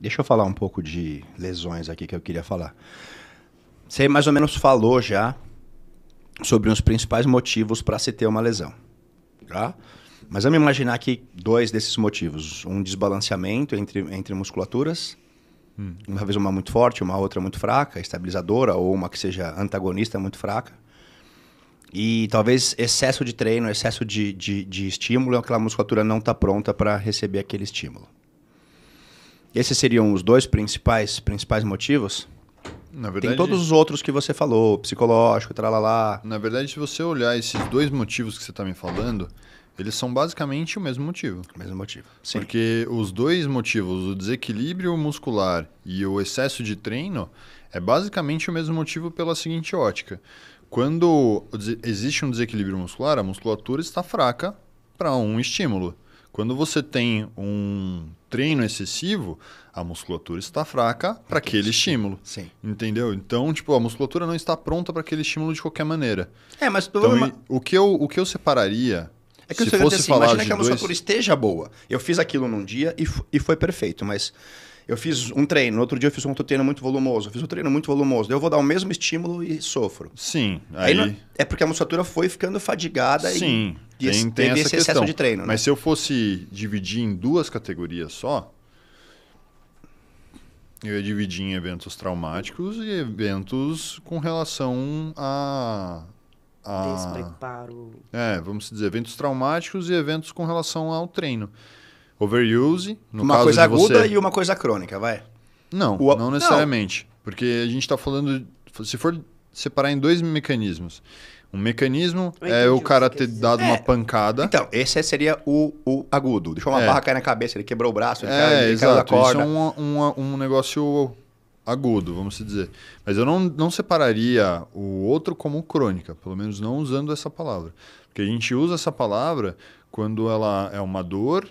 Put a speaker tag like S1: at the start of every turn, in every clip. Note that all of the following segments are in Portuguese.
S1: Deixa eu falar um pouco de lesões aqui que eu queria falar. Você mais ou menos falou já sobre os principais motivos para se ter uma lesão, tá? Mas vamos imaginar aqui dois desses motivos: um desbalanceamento entre, entre musculaturas, hum. uma vez uma muito forte, uma outra muito fraca, estabilizadora, ou uma que seja antagonista muito fraca. E talvez excesso de treino, excesso de, de, de estímulo, aquela musculatura não está pronta para receber aquele estímulo. Esses seriam os dois principais, principais motivos? Na verdade, Tem todos
S2: os outros que você falou, psicológico, tralalá. Na verdade, se você olhar esses dois motivos que você está me falando, eles são basicamente o mesmo motivo. O mesmo motivo. Sim. Porque os dois motivos, o desequilíbrio muscular e o excesso de treino, é basicamente o mesmo motivo pela seguinte ótica. Quando existe um desequilíbrio muscular, a musculatura está fraca para um estímulo. Quando você tem um treino excessivo, a musculatura está fraca para aquele estímulo. Sim. Entendeu? Então, tipo, a musculatura não está pronta para aquele estímulo de qualquer maneira. É, mas então, problema... o que eu o que eu separaria é que se eu fosse assim, falar imagina de que a musculatura dois... esteja boa. Eu fiz aquilo num dia e, e foi perfeito, mas
S1: eu fiz um treino, no outro dia eu fiz um outro treino muito volumoso, eu fiz um treino muito volumoso, daí eu vou dar o mesmo estímulo
S2: e sofro. Sim. Aí, aí não...
S1: é porque a musculatura foi ficando fadigada Sim, e, tem, tem teve esse questão. excesso de treino. Né? Mas
S2: se eu fosse dividir em duas categorias só, eu ia dividir em eventos traumáticos e eventos com relação a. a...
S3: Despreparo.
S2: É, vamos dizer, eventos traumáticos e eventos com relação ao treino. Overuse, no uma caso coisa de você... aguda e uma coisa crônica, vai. Não, o... não necessariamente. Não. Porque a gente está falando. Se for separar em dois mecanismos. Um mecanismo é o cara ter dado é, uma pancada. Então, esse seria o, o agudo. Deixou uma é. barra
S1: cair na cabeça, ele
S2: quebrou o braço, ele, é, caiu, ele exato. caiu da corda. Isso é um, um, um negócio agudo, vamos dizer. Mas eu não, não separaria o outro como crônica, pelo menos não usando essa palavra. Porque a gente usa essa palavra quando ela é uma dor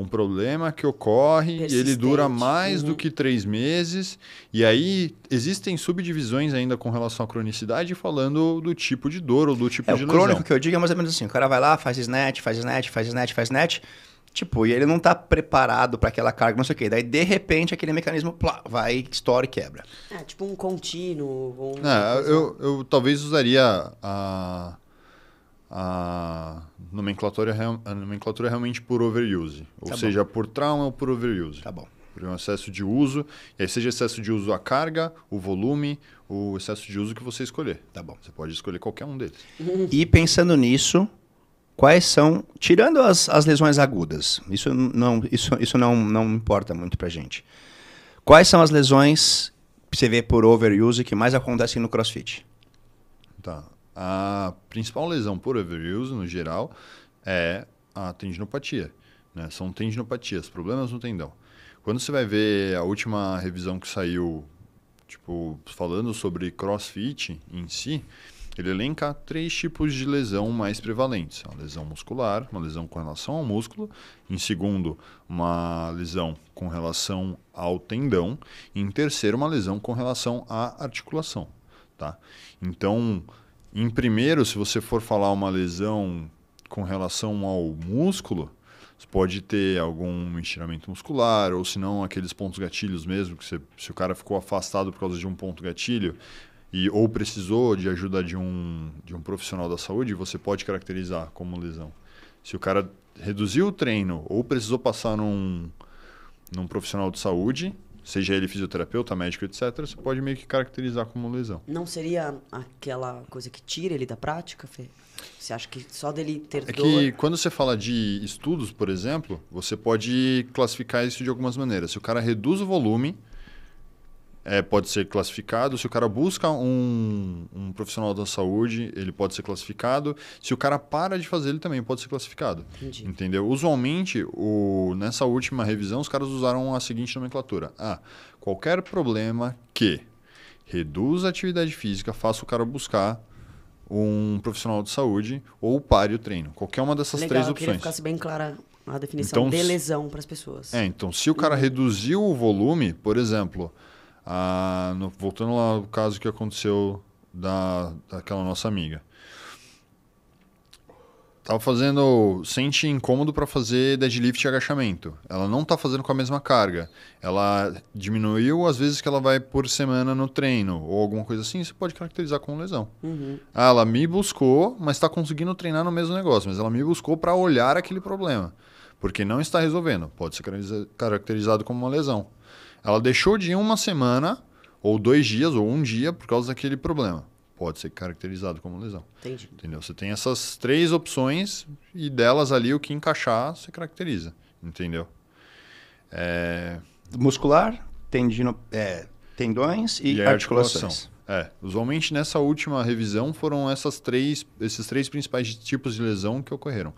S2: um problema que ocorre e ele dura mais uhum. do que três meses. E aí existem subdivisões ainda com relação à cronicidade, falando do tipo de dor ou do tipo é, de o lesão. O crônico que eu digo é mais ou menos assim: o
S1: cara vai lá, faz snatch, faz snatch, faz snatch, faz snatch. Tipo, e ele não tá preparado para aquela carga, não sei o quê. Daí, de repente, aquele mecanismo plá, vai, estoura e quebra.
S3: É, tipo um contínuo. Um... É, tipo
S1: eu,
S2: eu talvez usaria a a nomenclatura, é a nomenclatura é realmente por overuse, ou tá seja, bom. por trauma ou por overuse. Tá bom. Por um excesso de uso, e aí seja excesso de uso a carga, o volume, o excesso de uso que você escolher. Tá bom. Você pode escolher qualquer um deles.
S1: E pensando nisso, quais são, tirando as, as lesões agudas, isso não, isso, isso não, não importa muito pra gente. Quais são as lesões que você vê por overuse que mais acontecem no CrossFit?
S2: Tá a principal lesão por overuse, no geral, é a tendinopatia. Né? São tendinopatias, problemas no tendão. Quando você vai ver a última revisão que saiu, tipo, falando sobre crossfit em si, ele elenca três tipos de lesão mais prevalentes: uma lesão muscular, uma lesão com relação ao músculo, em segundo, uma lesão com relação ao tendão, e em terceiro, uma lesão com relação à articulação. Tá? Então, em primeiro, se você for falar uma lesão com relação ao músculo, pode ter algum estiramento muscular, ou se não, aqueles pontos gatilhos mesmo, que você, se o cara ficou afastado por causa de um ponto gatilho, e, ou precisou de ajuda de um, de um profissional da saúde, você pode caracterizar como lesão. Se o cara reduziu o treino ou precisou passar num, num profissional de saúde, seja ele fisioterapeuta, médico, etc., você pode meio que caracterizar como lesão.
S3: Não seria aquela coisa que tira ele da prática, Fê? Você acha que só dele ter É dor... que
S2: quando você fala de estudos, por exemplo, você pode classificar isso de algumas maneiras. Se o cara reduz o volume, é, pode ser classificado. Se o cara busca um, um, profissional da saúde, ele pode ser classificado. Se o cara para de fazer, ele também pode ser classificado. Entendi. Entendeu? Usualmente, o, nessa última revisão, os caras usaram a seguinte nomenclatura: ah, qualquer problema que reduz a atividade física, faça o cara buscar um profissional de saúde ou pare o treino. Qualquer uma dessas Legal, três opções. ficasse
S3: bem clara a definição então, de lesão para as pessoas.
S2: É, então se o cara uhum. reduziu o volume, por exemplo, ah, no, voltando lá ao caso que aconteceu da, daquela nossa amiga. Tava fazendo. Sente incômodo para fazer deadlift e agachamento. Ela não tá fazendo com a mesma carga. Ela diminuiu as vezes que ela vai por semana no treino ou alguma coisa assim. Você pode caracterizar como lesão. Uhum. Ah, ela me buscou, mas está conseguindo treinar no mesmo negócio. Mas ela me buscou para olhar aquele problema. Porque não está resolvendo. Pode ser caracterizado como uma lesão. Ela deixou de ir uma semana, ou dois dias, ou um dia, por causa daquele problema. Pode ser caracterizado como lesão. Entendi. Entendeu? Você tem essas três opções e delas ali o que encaixar você caracteriza. Entendeu? É... Muscular, tendino, é, tendões e, e articulações. É, usualmente nessa última revisão foram essas três, esses três principais tipos de lesão que ocorreram.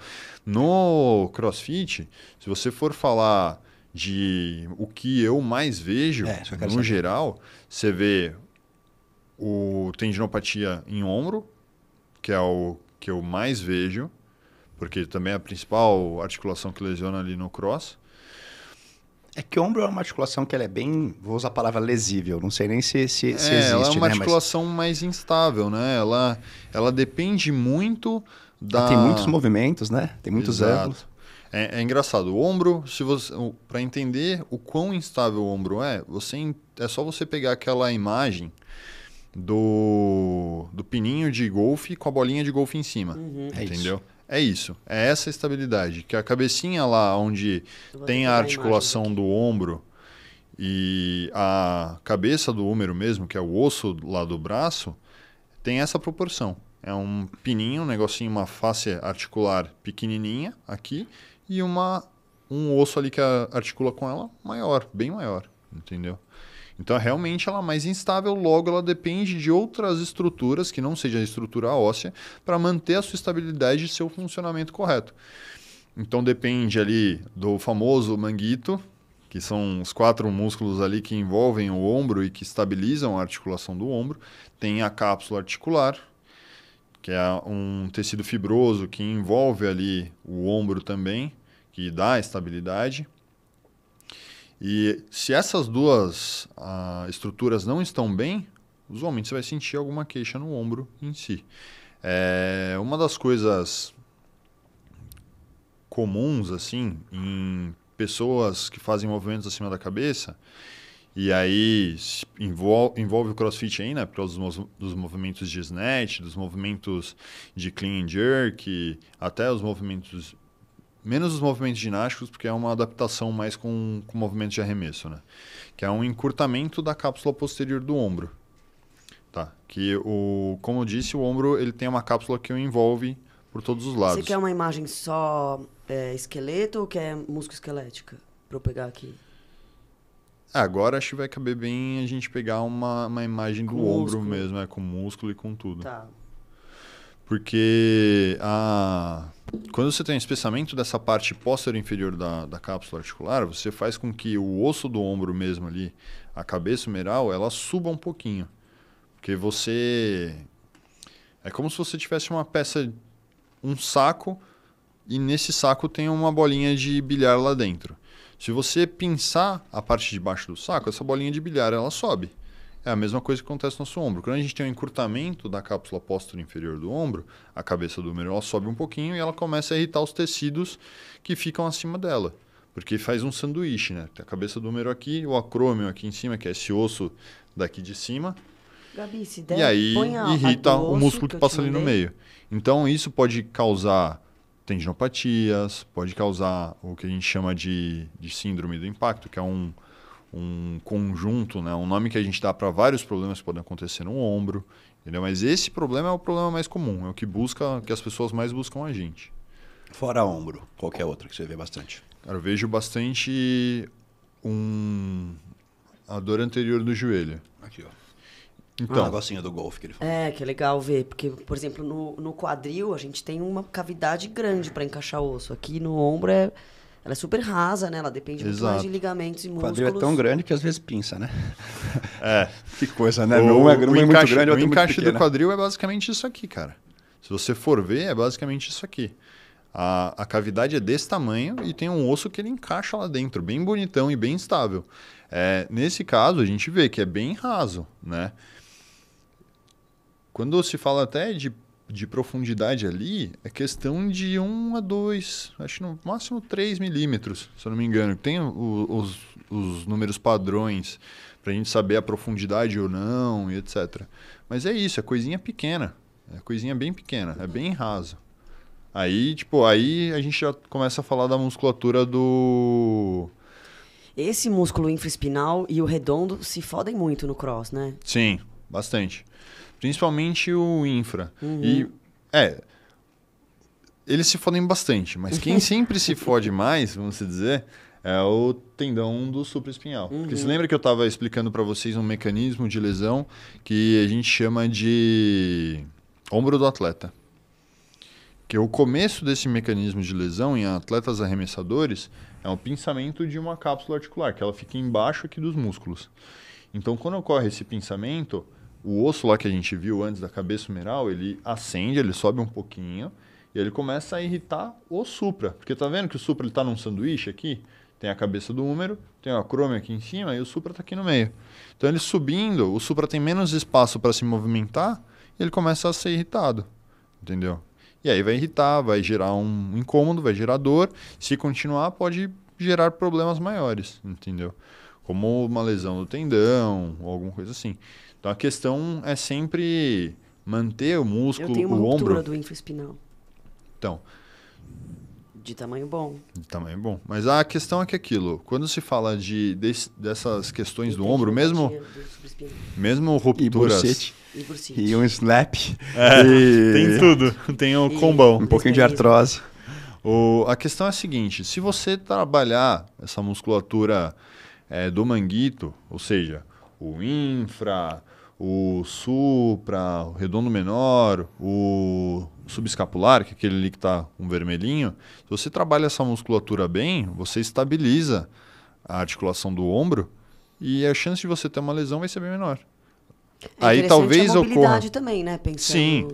S2: No CrossFit, se você for falar de o que eu mais vejo, é, no saber. geral, você vê o tendinopatia em ombro, que é o que eu mais vejo, porque também é a principal articulação que lesiona ali no cross. É que ombro é uma
S1: articulação que ela é bem, vou usar a palavra lesível, não sei nem se, se, é, se existe. Ela é uma né? articulação
S2: Mas... mais instável, né? Ela, ela depende muito da. Ela tem muitos
S1: movimentos,
S2: né? Tem muitos Exato. ângulos. É, é engraçado. O ombro, se você para entender o quão instável o ombro é, você é só você pegar aquela imagem do, do pininho de golfe com a bolinha de golfe em cima, uhum. É entendeu? É isso. É essa estabilidade que a cabecinha lá onde
S1: tem a articulação
S2: a do ombro e a cabeça do húmero mesmo, que é o osso lá do braço, tem essa proporção. É um pininho, um negocinho, uma face articular pequenininha aqui e uma um osso ali que articula com ela maior, bem maior, entendeu? Então, é realmente ela é mais instável, logo ela depende de outras estruturas, que não seja a estrutura óssea, para manter a sua estabilidade e seu funcionamento correto. Então, depende ali do famoso manguito, que são os quatro músculos ali que envolvem o ombro e que estabilizam a articulação do ombro. Tem a cápsula articular, que é um tecido fibroso que envolve ali o ombro também, que dá estabilidade. E se essas duas ah, estruturas não estão bem, usualmente você vai sentir alguma queixa no ombro em si. É uma das coisas comuns assim em pessoas que fazem movimentos acima da cabeça e aí envolve, envolve o crossfit aí, né? Por causa dos, dos, movimentos de snatch, dos movimentos de clean and jerk, até os movimentos. Menos os movimentos ginásticos, porque é uma adaptação mais com, com movimento de arremesso, né? Que é um encurtamento da cápsula posterior do ombro. Tá? Que, o, como eu disse, o ombro ele tem uma cápsula que o envolve por todos os lados. Você
S3: quer uma imagem só é, esqueleto ou quer músculo esquelética? Pra eu pegar aqui.
S2: Agora acho que vai caber bem a gente pegar uma, uma imagem com do músculo. ombro mesmo, é, com músculo e com tudo. Tá. Porque a... quando você tem um espessamento dessa parte posterior inferior da, da cápsula articular, você faz com que o osso do ombro mesmo ali, a cabeça humeral, ela suba um pouquinho. Porque você. É como se você tivesse uma peça, um saco, e nesse saco tem uma bolinha de bilhar lá dentro. Se você pinçar a parte de baixo do saco, essa bolinha de bilhar ela sobe. É a mesma coisa que acontece no nosso ombro. Quando a gente tem um encurtamento da cápsula posterior inferior do ombro, a cabeça do húmero sobe um pouquinho e ela começa a irritar os tecidos que ficam acima dela. Porque faz um sanduíche, né? Tem a cabeça do húmero aqui, o acrômio aqui em cima, que é esse osso daqui de cima,
S3: Gabi, se der, e aí irrita o músculo que passa ali no meio.
S2: Então isso pode causar tendinopatias, pode causar o que a gente chama de, de síndrome do impacto, que é um, um conjunto, né? um nome que a gente dá para vários problemas que podem acontecer no ombro. Entendeu? Mas esse problema é o problema mais comum, é o que busca, que as pessoas mais buscam a gente. Fora ombro, qualquer é outra que você vê bastante. Cara, eu vejo bastante um a dor anterior do joelho. Aqui, ó. Então. Ah, um negocinho do golfe que ele falou. É,
S3: que é legal ver. Porque, por exemplo, no, no quadril a gente tem uma cavidade grande para encaixar osso. Aqui no ombro é, ela é super rasa, né? Ela depende Exato. muito mais de ligamentos e músculos. O quadril é tão
S1: grande que às vezes pinça, né? é. Que coisa, né? O, não é, não é encaixe, muito grande, O encaixe do né? quadril
S2: é basicamente isso aqui, cara. Se você for ver, é basicamente isso aqui. A, a cavidade é desse tamanho e tem um osso que ele encaixa lá dentro, bem bonitão e bem estável. É, nesse caso, a gente vê que é bem raso, né? Quando se fala até de, de profundidade ali, é questão de 1 a 2, acho no máximo 3 milímetros, se eu não me engano. Tem o, os, os números padrões para a gente saber a profundidade ou não e etc. Mas é isso, é coisinha pequena. É coisinha bem pequena, é bem raso. Aí, tipo, aí a gente já começa a falar da musculatura do. Esse músculo
S3: infraespinal e o redondo se fodem muito no cross, né?
S2: Sim, bastante. Principalmente o infra. Uhum. E, é, eles se fodem bastante, mas quem sempre se fode mais, vamos dizer, é o tendão do supraespinhal. Uhum. Porque você uhum. lembra que eu estava explicando para vocês um mecanismo de lesão que a gente chama de ombro do atleta? Que é o começo desse mecanismo de lesão em atletas arremessadores é o pinçamento de uma cápsula articular, que ela fica embaixo aqui dos músculos. Então, quando ocorre esse pensamento, o osso lá que a gente viu antes da cabeça humeral, ele acende, ele sobe um pouquinho e ele começa a irritar o supra. Porque tá vendo que o supra está num sanduíche aqui? Tem a cabeça do húmero, tem o crômio aqui em cima e o supra está aqui no meio. Então ele subindo, o supra tem menos espaço para se movimentar e ele começa a ser irritado. Entendeu? E aí vai irritar, vai gerar um incômodo, vai gerar dor. Se continuar, pode gerar problemas maiores. Entendeu? como uma lesão do tendão ou alguma coisa assim. Então a questão é sempre manter o músculo, o ombro. Eu tenho uma o ombro. do
S3: infraespinal. Então. De tamanho bom.
S2: De tamanho bom. Mas a questão é que aquilo, quando se fala de, de dessas questões do ombro, mesmo do mesmo rupturas. E E, e um slap. É, e... Tem tudo. Tem o um combão. Um pouquinho de artrose. O, a questão é a seguinte: se você trabalhar essa musculatura é, do Manguito, ou seja, o Infra, o Supra, o Redondo Menor, o subescapular, que é aquele ali que está um vermelhinho, se você trabalha essa musculatura bem, você estabiliza a articulação do ombro e a chance de você ter uma lesão vai ser bem menor. É Aí talvez a ocorra. também, né?
S3: Pensando... Sim.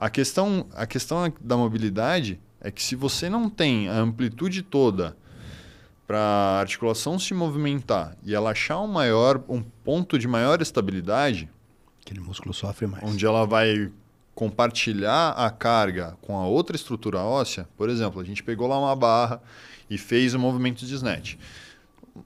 S2: A questão, a questão da mobilidade é que se você não tem a amplitude toda para a articulação se movimentar e ela achar um maior um ponto de maior estabilidade, aquele músculo sofre mais. Onde ela vai compartilhar a carga com a outra estrutura óssea, por exemplo, a gente pegou lá uma barra e fez o um movimento de snatch.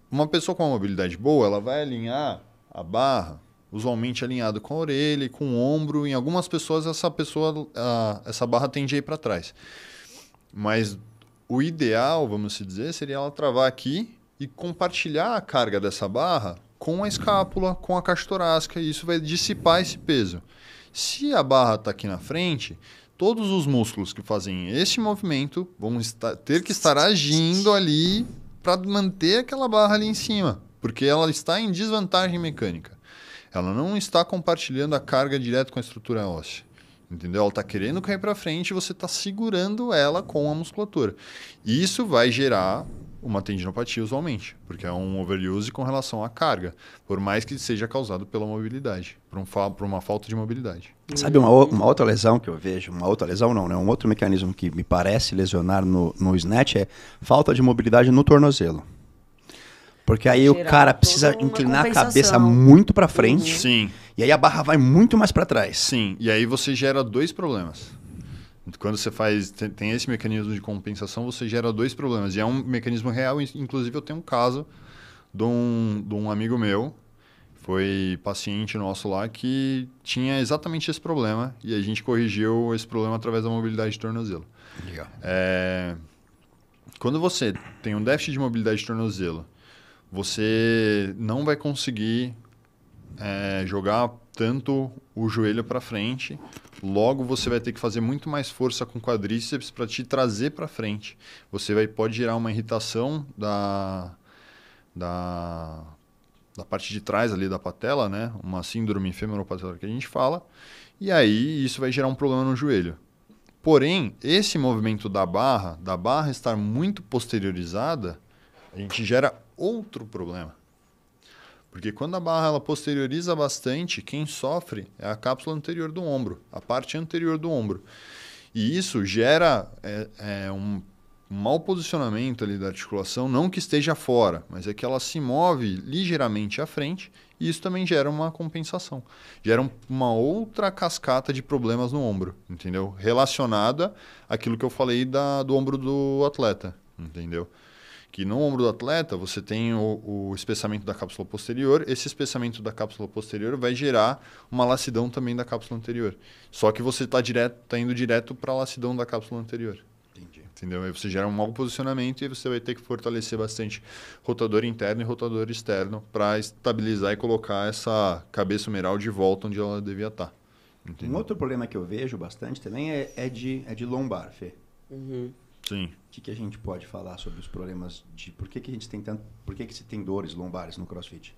S2: Uma pessoa com uma mobilidade boa, ela vai alinhar a barra usualmente alinhado com a orelha e com o ombro. Em algumas pessoas essa pessoa a, essa barra tende a ir para trás. Mas o ideal, vamos dizer, seria ela travar aqui e compartilhar a carga dessa barra com a escápula, com a caixa torácica, e isso vai dissipar esse peso. Se a barra está aqui na frente, todos os músculos que fazem esse movimento vão estar, ter que estar agindo ali para manter aquela barra ali em cima, porque ela está em desvantagem mecânica. Ela não está compartilhando a carga direto com a estrutura óssea. Entendeu? Ela está querendo cair para frente e você está segurando ela com a musculatura. Isso vai gerar uma tendinopatia usualmente, porque é um overuse com relação à carga, por mais que seja causado pela mobilidade, por, um, por uma falta de mobilidade.
S1: Sabe uma, uma, outra lesão que eu vejo, uma outra lesão não, né? um outro mecanismo que me parece lesionar no, no snatch é falta de mobilidade no tornozelo. Porque aí Geral, o cara precisa
S2: inclinar a cabeça muito para frente. Sim. E aí a barra vai muito mais para trás. Sim, e aí você gera dois problemas. Quando você faz, tem esse mecanismo de compensação, você gera dois problemas. E é um mecanismo real. Inclusive, eu tenho um caso de um, de um amigo meu, foi paciente nosso lá, que tinha exatamente esse problema. E a gente corrigiu esse problema através da mobilidade de tornozelo. Legal. É, quando você tem um déficit de mobilidade de tornozelo, você não vai conseguir é, jogar tanto o joelho para frente, logo você vai ter que fazer muito mais força com o quadríceps para te trazer para frente. Você vai, pode gerar uma irritação da, da, da parte de trás ali da patela, né? uma síndrome femoropatelar que a gente fala, e aí isso vai gerar um problema no joelho. Porém, esse movimento da barra, da barra estar muito posteriorizada, a gente gera outro problema porque quando a barra ela posterioriza bastante, quem sofre é a cápsula anterior do ombro, a parte anterior do ombro. E isso gera é, é, um mau posicionamento ali da articulação, não que esteja fora, mas é que ela se move ligeiramente à frente e isso também gera uma compensação. Gera uma outra cascata de problemas no ombro, entendeu? Relacionada àquilo que eu falei da, do ombro do atleta, entendeu? que no ombro do atleta você tem o, o espessamento da cápsula posterior. Esse espessamento da cápsula posterior vai gerar uma lacidão também da cápsula anterior. Só que você está tá indo direto para a lacidão da cápsula anterior. Entendi. Entendeu? Aí você gera um mau posicionamento e você vai ter que fortalecer bastante rotador interno e rotador externo para estabilizar e colocar essa cabeça humeral de volta onde ela devia estar. Tá. Entendeu? Um
S1: outro problema que eu vejo bastante também é, é de, é de lombar, Fê. Uhum. Sim. O que, que, a gente pode falar sobre os problemas de por que, que a gente tem tanto, por que, que se tem dores lombares no CrossFit?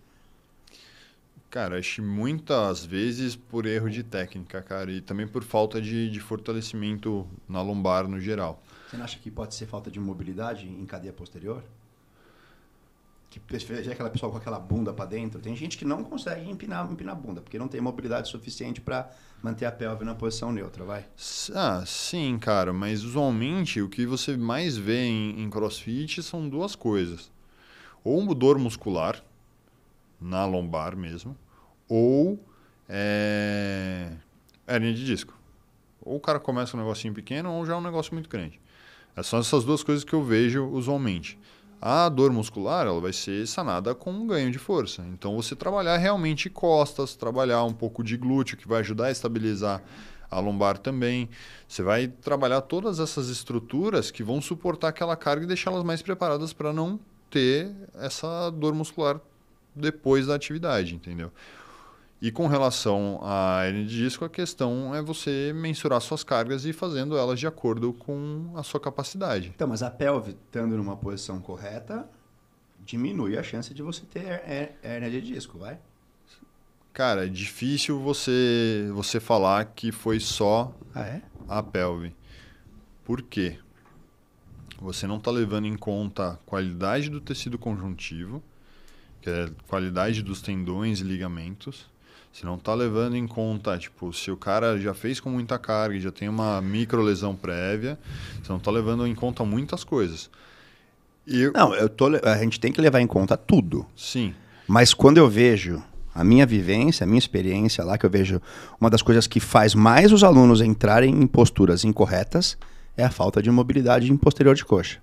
S2: Cara, acho muitas vezes por erro de técnica, cara, e também por falta de, de fortalecimento na lombar no geral. Você não acha que pode ser falta de mobilidade em cadeia posterior? que é aquela pessoa com aquela bunda
S1: para dentro. Tem gente que não consegue empinar, empinar a bunda, porque não tem mobilidade suficiente para manter a pelve na posição neutra, vai?
S2: Ah, sim, cara, mas usualmente o que você mais vê em, em crossfit são duas coisas. Ou um dor muscular, na lombar mesmo, ou é, hernia de disco. Ou o cara começa um negocinho pequeno, ou já é um negócio muito grande. É são essas duas coisas que eu vejo usualmente. A dor muscular ela vai ser sanada com um ganho de força. Então, você trabalhar realmente costas, trabalhar um pouco de glúteo, que vai ajudar a estabilizar a lombar também. Você vai trabalhar todas essas estruturas que vão suportar aquela carga e deixá-las mais preparadas para não ter essa dor muscular depois da atividade, entendeu? E com relação à hernia de disco, a questão é você mensurar suas cargas e fazendo elas de acordo com a sua capacidade. Então, mas a pelve estando numa posição correta, diminui a chance de você ter
S1: hernia de disco, vai?
S2: Cara, é difícil você, você falar que foi só ah, é? a pelve. Por quê? Você não está levando em conta a qualidade do tecido conjuntivo, que é a qualidade dos tendões e ligamentos, você não está levando em conta, tipo, se o cara já fez com muita carga, já tem uma micro lesão prévia, você não está levando em conta muitas coisas. Eu... Não, eu tô, a gente tem que levar em conta tudo. Sim. Mas
S1: quando eu vejo a minha vivência, a minha experiência lá, que eu vejo uma das coisas que faz mais os alunos entrarem em posturas incorretas é a falta de mobilidade em posterior de coxa.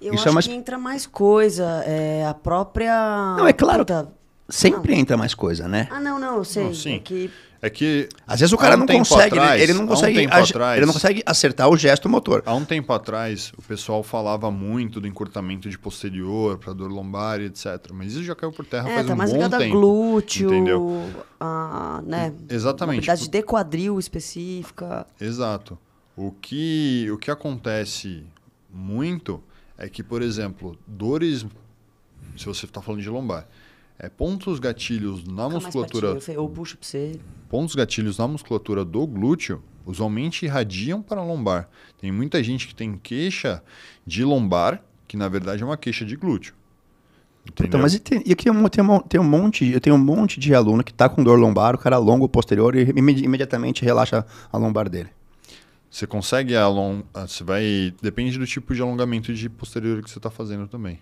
S3: Eu Isso é acho é que entra mais coisa, é a própria... Não, é claro...
S1: Puta Sempre não. entra mais coisa, né? Ah, não,
S3: não, eu sei. Não, sim.
S1: É que...
S2: é que... Às vezes o cara um não consegue, né? atrás, ele, não consegue um atrás, ele não consegue acertar o gesto motor. Há um tempo atrás, o pessoal falava muito do encurtamento de posterior para dor lombar e etc. Mas isso já caiu por terra é, faz tá um mais bom tempo. glúteo, entendeu?
S3: A, né? Exatamente. Habilidade
S2: de quadril específica. Exato. O que, o que acontece muito é que, por exemplo, dores... Se você está falando de lombar é, pontos gatilhos na musculatura.
S3: eu puxo pra você.
S2: Pontos gatilhos na musculatura do glúteo usualmente irradiam para a lombar. Tem muita gente que tem queixa de lombar, que na verdade é uma queixa de glúteo. Entendeu? Então, mas e, tem, e aqui eu
S1: tenho, tem um monte, eu tenho um monte de aluno que está com dor lombar, o cara alonga o posterior e imediatamente relaxa a lombar
S2: dele. Você consegue alongar, ah, você vai, depende do tipo de alongamento de posterior que você está fazendo também.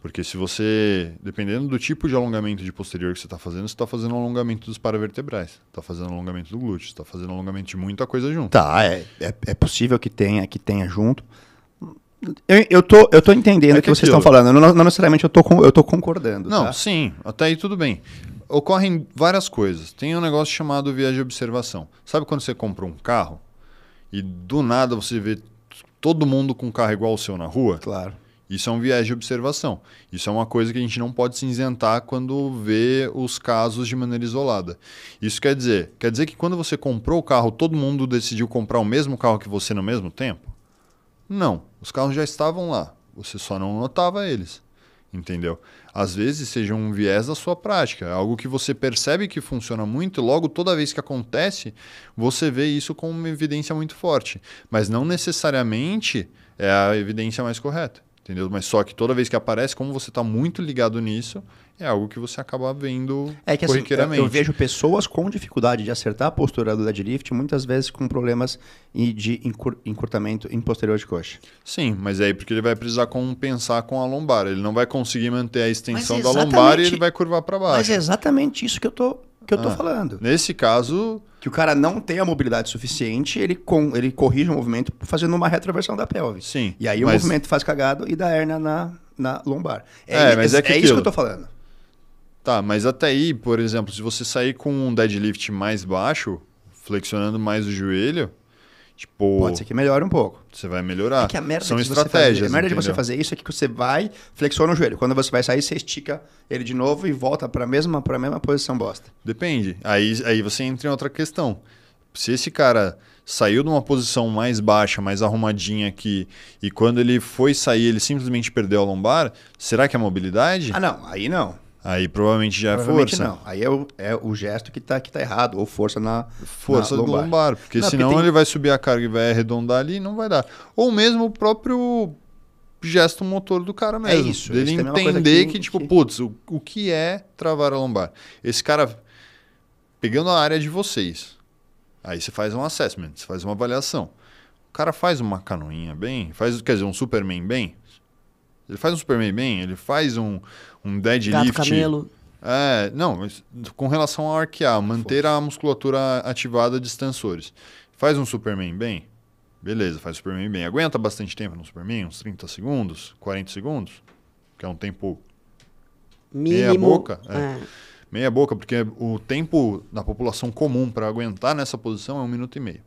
S2: Porque se você, dependendo do tipo de alongamento de posterior que você está fazendo, você está fazendo alongamento dos paravertebrais, está fazendo alongamento do glúteo, está fazendo alongamento de muita coisa junto. Tá, é, é, é, possível que tenha, que tenha junto.
S1: Eu, eu, tô, eu tô entendendo é o que, que, vocês estão falando, não, não, necessariamente eu tô, com, eu tô concordando. Não, tá?
S2: sim, até aí tudo bem. Ocorrem várias coisas. Tem um negócio chamado viés de observação. Sabe quando você compra um carro e do nada você vê todo mundo com um carro igual ao seu na rua? Claro isso é um viés de observação. Isso é uma coisa que a gente não pode se isentar quando vê os casos de maneira isolada. Isso quer dizer, quer dizer que quando você comprou o carro, todo mundo decidiu comprar o mesmo carro que você no mesmo tempo? Não, os carros já estavam lá, você só não notava eles. Entendeu? Às vezes seja um viés da sua prática, é algo que você percebe que funciona muito, e logo toda vez que acontece, você vê isso com uma evidência muito forte, mas não necessariamente é a evidência mais correta entendeu? Mas só que toda vez que aparece, como você está muito ligado nisso, é algo que você acaba vendo é que, assim, corriqueiramente. Assim, eu vejo
S1: pessoas com dificuldade de acertar a postura do deadlift, muitas vezes com problemas de encurtamento em posterior de coxa.
S2: Sim, mas é aí porque ele vai precisar compensar com a lombar. Ele não vai conseguir manter a extensão da lombar e ele
S1: vai curvar para baixo. Mas é exatamente isso que eu estou que eu tô ah. falando.
S2: Nesse caso. Que o cara
S1: não tem a mobilidade suficiente, ele, com, ele corrige o movimento fazendo uma retroversão da pelve. Sim.
S2: E aí mas... o movimento
S1: faz cagado e dá hernia na, na lombar. É, é mas é, é, que é isso que eu tô falando.
S2: Tá, mas até aí, por exemplo, se você sair com um deadlift mais baixo, flexionando mais o joelho, Tipo, Pode ser que melhore um pouco. Você vai melhorar. É que a merda São de estratégias. Fazer, a merda de você fazer
S1: isso é que você vai, flexiona o joelho. Quando você vai sair, você estica ele de
S2: novo e volta para a mesma, mesma posição bosta. Depende. Aí, aí você entra em outra questão. Se esse cara saiu de uma posição mais baixa, mais arrumadinha aqui, e quando ele foi sair, ele simplesmente perdeu a lombar, será que é mobilidade? Ah, não. Aí não. Aí provavelmente já é provavelmente é força. Não, aí é o, é o gesto que está que tá errado, ou força na força na lombar. do lombar, porque não, senão porque tem... ele vai subir a carga e vai arredondar ali e não vai dar. Ou mesmo o próprio gesto motor do cara mesmo. É isso. Ele é entender que, que, tipo, que... putz, o, o que é travar a lombar? Esse cara pegando a área de vocês. Aí você faz um assessment, você faz uma avaliação. O cara faz uma canoinha bem, faz, quer dizer, um Superman bem. Ele faz um Superman bem, ele faz um, um deadlift. Gato camelo. É, não, com relação ao arquear, manter a musculatura ativada de extensores. Faz um Superman bem? Beleza, faz o Superman bem. Aguenta bastante tempo no Superman, uns 30 segundos, 40 segundos, que é um tempo Mínimo, meia boca. É. É. Meia boca, porque o tempo da população comum para aguentar nessa posição é um minuto e meio.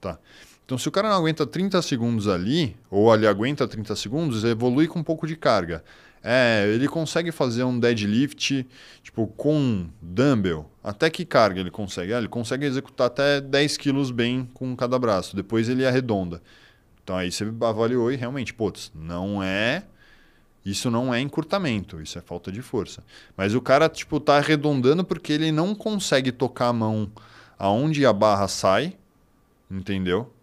S2: Tá. Então, se o cara não aguenta 30 segundos ali, ou ali aguenta 30 segundos, evolui com um pouco de carga. É, ele consegue fazer um deadlift, tipo, com dumbbell. Até que carga ele consegue? Ah, ele consegue executar até 10 quilos bem com cada braço. Depois ele arredonda. Então aí você avaliou e realmente, putz, não é... Isso não é encurtamento, isso é falta de força. Mas o cara, tipo, tá arredondando porque ele não consegue tocar a mão aonde a barra sai, entendeu?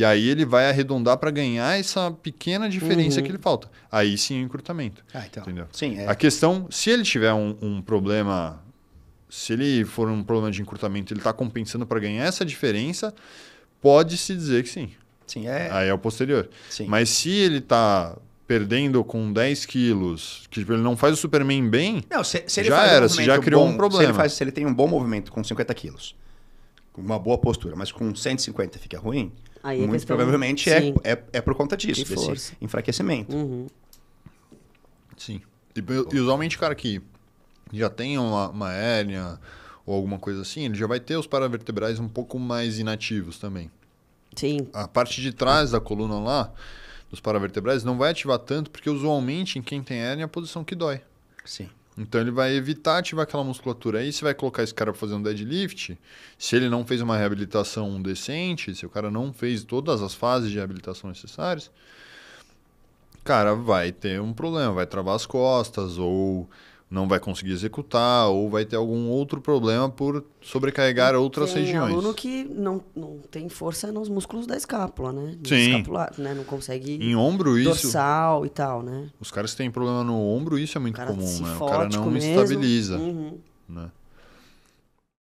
S2: E aí ele vai arredondar para ganhar essa pequena diferença uhum. que ele falta. Aí sim o é encurtamento. Ah, então. Entendeu? Sim, é. A questão, se ele tiver um, um, problema, se ele for um problema de encurtamento, ele está compensando para ganhar essa diferença, pode-se dizer que sim. Sim, é. Aí é o posterior. Sim. Mas se ele está perdendo com 10 quilos, que tipo, ele não faz o Superman bem, não, se, se já era, você já criou bom, um problema. Se ele, faz, se ele tem um bom movimento com 50 quilos
S1: uma boa postura, mas com 150 fica ruim, Aí muito questão... provavelmente é, é, é, por conta disso, desse força. enfraquecimento. Uhum.
S2: Sim. E, e usualmente o cara que já tem uma, uma hérnia ou alguma coisa assim, ele já vai ter os paravertebrais um pouco mais inativos também. Sim. A parte de trás da coluna lá, dos paravertebrais, não vai ativar tanto, porque usualmente em quem tem hérnia é a posição que dói. Sim. Então ele vai evitar ativar aquela musculatura. Aí você vai colocar esse cara para fazer um deadlift. Se ele não fez uma reabilitação decente, se o cara não fez todas as fases de reabilitação necessárias, cara, vai ter um problema, vai travar as costas ou não vai conseguir executar ou vai ter algum outro problema por sobrecarregar tem outras regiões. Tem aluno
S3: que não, não tem força nos músculos da escápula, né? Sim. Escapular, né? Não consegue. Em ombro isso.
S2: Dorsal e tal, né? Os caras que têm problema no ombro isso é muito comum, né? O cara não mesmo. estabiliza, uhum. né?